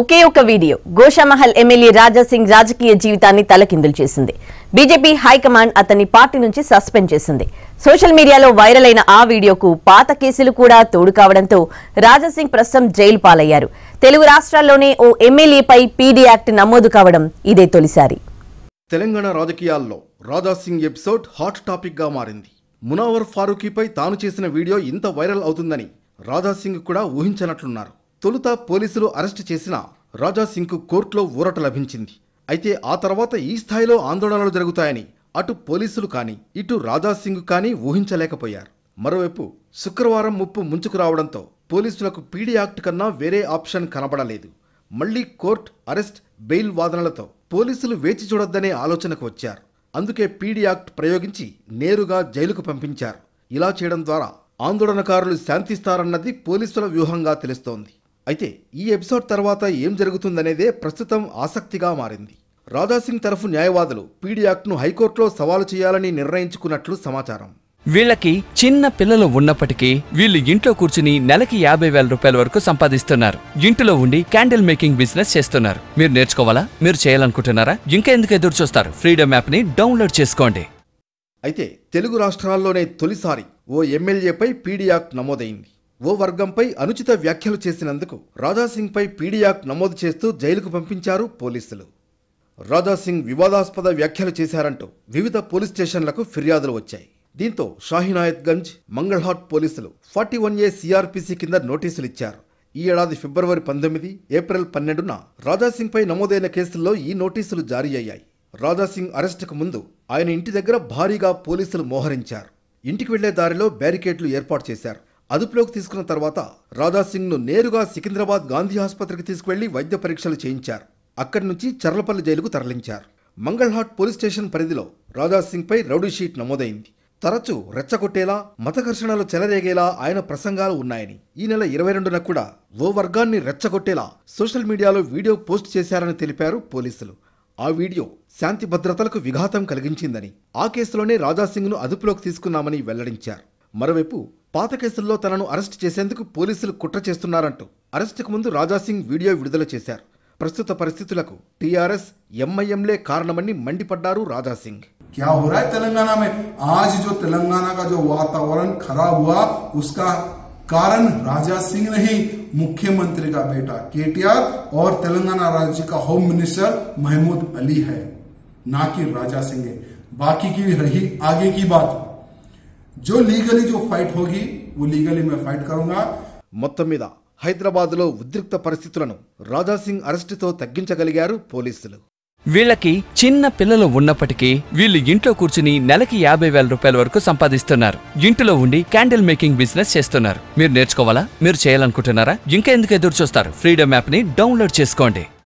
ఒకే ఒక video Goshamahal MLA Raja Singh రాజకీయ జీవితాన్ని తలకిందులు చేసింది బీజేపీ హైకమాండ్ అతన్ని పార్టీ నుంచి సస్పెండ్ చేసింది సోషల్ మీడియాలో వైరల్ అయిన ఆ వీడియోకు పాత కేసులు కూడా తోడు కావడంతో రాజాసింగ్ ప్రస్తుతం జైలు పాలయ్యారు తెలుగు రాష్ట్రాల్లోనే ఓ ఎమ్మెల్యేపై పీడీ యాక్ట్ నమోదు కావడం ఇదే తొలిసారి తెలంగాణ రాజకీయాల్లో రాజాసింగ్ ఎపిసోడ్ హాట్ టాపిక్ గా మారింది మునావర్ ఫారూఖీపై తాను చేసిన వీడియో ఇంత వైరల్ అవుతుందని రాజాసింగ్ కూడా ఊహించనట్లున్నారు తొలుత పోలీసులు అరెస్టు చేసిన రాజాసింగ్కు కోర్టులో ఊరట లభించింది అయితే ఆ తర్వాత ఈ స్థాయిలో ఆందోళనలు జరుగుతాయని అటు పోలీసులు కానీ ఇటు రాజాసింగ్ కానీ ఊహించలేకపోయారు మరోవైపు శుక్రవారం ముప్పు ముంచుకు రావడంతో పోలీసులకు పీడీ యాక్ట్ కన్నా వేరే ఆప్షన్ కనబడలేదు మళ్లీ కోర్ట్ అరెస్ట్ బెయిల్ వాదనలతో పోలీసులు వేచి చూడొద్దనే ఆలోచనకు వచ్చారు అందుకే పీడీ యాక్ట్ ప్రయోగించి నేరుగా జైలుకు పంపించారు ఇలా చేయడం ద్వారా ఆందోళనకారులు శాంతిస్తారన్నది పోలీసుల వ్యూహంగా తెలుస్తోంది అయితే ఈ ఎపిసోడ్ తర్వాత ఏం జరుగుతుందనేదే ప్రస్తుతం ఆసక్తిగా మారింది రాజాసింగ్ తరఫు న్యాయవాదులు పీడీ యాక్ట్ను హైకోర్టులో సవాలు చేయాలని నిర్ణయించుకున్నట్లు సమాచారం వీళ్ళకి చిన్న పిల్లలు ఉన్నప్పటికీ వీళ్ళు ఇంట్లో కూర్చుని నెలకి యాభై వేల రూపాయల వరకు సంపాదిస్తున్నారు ఇంటిలో ఉండి క్యాండిల్ మేకింగ్ బిజినెస్ చేస్తున్నారు మీరు నేర్చుకోవాలా మీరు చేయాలనుకుంటున్నారా ఇంకా ఎందుకు ఎదురు చూస్తారు ఫ్రీడమ్ యాప్ ని డౌన్లోడ్ చేసుకోండి అయితే తెలుగు రాష్ట్రాల్లోనే తొలిసారి ఓ ఎమ్మెల్యేపై పీడీ యాక్ట్ నమోదైంది ఓ వర్గంపై అనుచిత వ్యాఖ్యలు చేసినందుకు రాజాసింగ్పై పీడియాక్ నమోదు చేస్తూ జైలుకు పంపించారు పోలీసులు రాజాసింగ్ వివాదాస్పద వ్యాఖ్యలు చేశారంటూ వివిధ పోలీస్ స్టేషన్లకు ఫిర్యాదులు వచ్చాయి దీంతో షాహీనాయత్గంజ్ మంగళహాట్ పోలీసులు ఫార్టీ వన్ ఏ సిఆర్పిసి కింద నోటీసులు ఇచ్చారు ఈ ఏడాది ఫిబ్రవరి పంతొమ్మిది ఏప్రిల్ పన్నెండున రాజాసింగ్పై నమోదైన కేసుల్లో ఈ నోటీసులు జారీ అయ్యాయి రాజాసింగ్ అరెస్టుకు ముందు ఆయన ఇంటి దగ్గర భారీగా పోలీసులు మోహరించారు ఇంటికి వెళ్లే దారిలో బ్యారికేడ్లు ఏర్పాటు చేశారు అదుపులోకి తీసుకున్న తర్వాత రాధాసింగ్ను నేరుగా సికింద్రాబాద్ గాంధీ ఆసుపత్రికి తీసుకువెళ్లి వైద్య పరీక్షలు చేయించారు అక్కడి నుంచి చర్లపల్లి జైలుకు తరలించారు మంగళహాట్ పోలీస్ స్టేషన్ పరిధిలో రాధాసింగ్పై రౌడీ షీట్ నమోదైంది తరచూ రెచ్చగొట్టేలా మత ఘర్షణలు చెలరేగేలా ఆయన ప్రసంగాలు ఉన్నాయని ఈ నెల ఇరవై రెండున కూడా ఓ వర్గాన్ని రెచ్చగొట్టేలా సోషల్ మీడియాలో వీడియో పోస్ట్ చేశారని తెలిపారు పోలీసులు ఆ వీడియో శాంతి భద్రతలకు విఘాతం కలిగించిందని ఆ కేసులోనే రాజాసింగ్ను అదుపులోకి తీసుకున్నామని వెల్లడించారు మరోవైపు పాత కేసుల్లో తనను అరెస్ట్ చేసేందుకు పోలీసులు కుట్ర చేస్తున్నారంటూ అరెస్టుకు ముందు రాజాసింగ్ వీడియో విడుదల చేశారు ప్రస్తుత పరిస్థితులకు టీఆర్ఎస్ ఎంఐఎంలే కారణమని మండిపడ్డారు రాజాసింగ్ క్యా హో రా తెలంగాణ ఆజ్ జో తెలంగాణ కా జో వాతావరణ ఖరాబ్ హువా ఉస్కా కారణ రాజా సింగ్ నహి ముఖ్యమంత్రి కా బేటా కేటీఆర్ ఔర్ తెలంగాణ రాజ్య కా హోమ్ మినిస్టర్ మహమూద్ అలీ హై నా కి రాజా సింగ్ బాకీ కి రహి ఆగే కి బాత్ జో లీగలీ జో ఫైట్ హోగి వో లీగలీ మే ఫైట్ करूंगा మొత్తం మీద హైదరాబాద్లో ఉద్రిక్త పరిస్థితులను రాజాసింగ్ అరెస్టుతో తగ్గించగలిగారు పోలీసులు వీళ్ళకి చిన్న పిల్లలు ఉన్నప్పటికీ వీళ్ళు ఇంట్లో కూర్చుని నెలకి యాభై వేల రూపాయల వరకు సంపాదిస్తున్నారు ఇంటిలో ఉండి క్యాండిల్ మేకింగ్ బిజినెస్ చేస్తున్నారు మీరు నేర్చుకోవాలా మీరు చేయాలనుకుంటున్నారా ఇంకా ఎందుకు ఎదురు చూస్తారు ఫ్రీడమ్ యాప్ ని డౌన్లోడ్ చేసుకోండి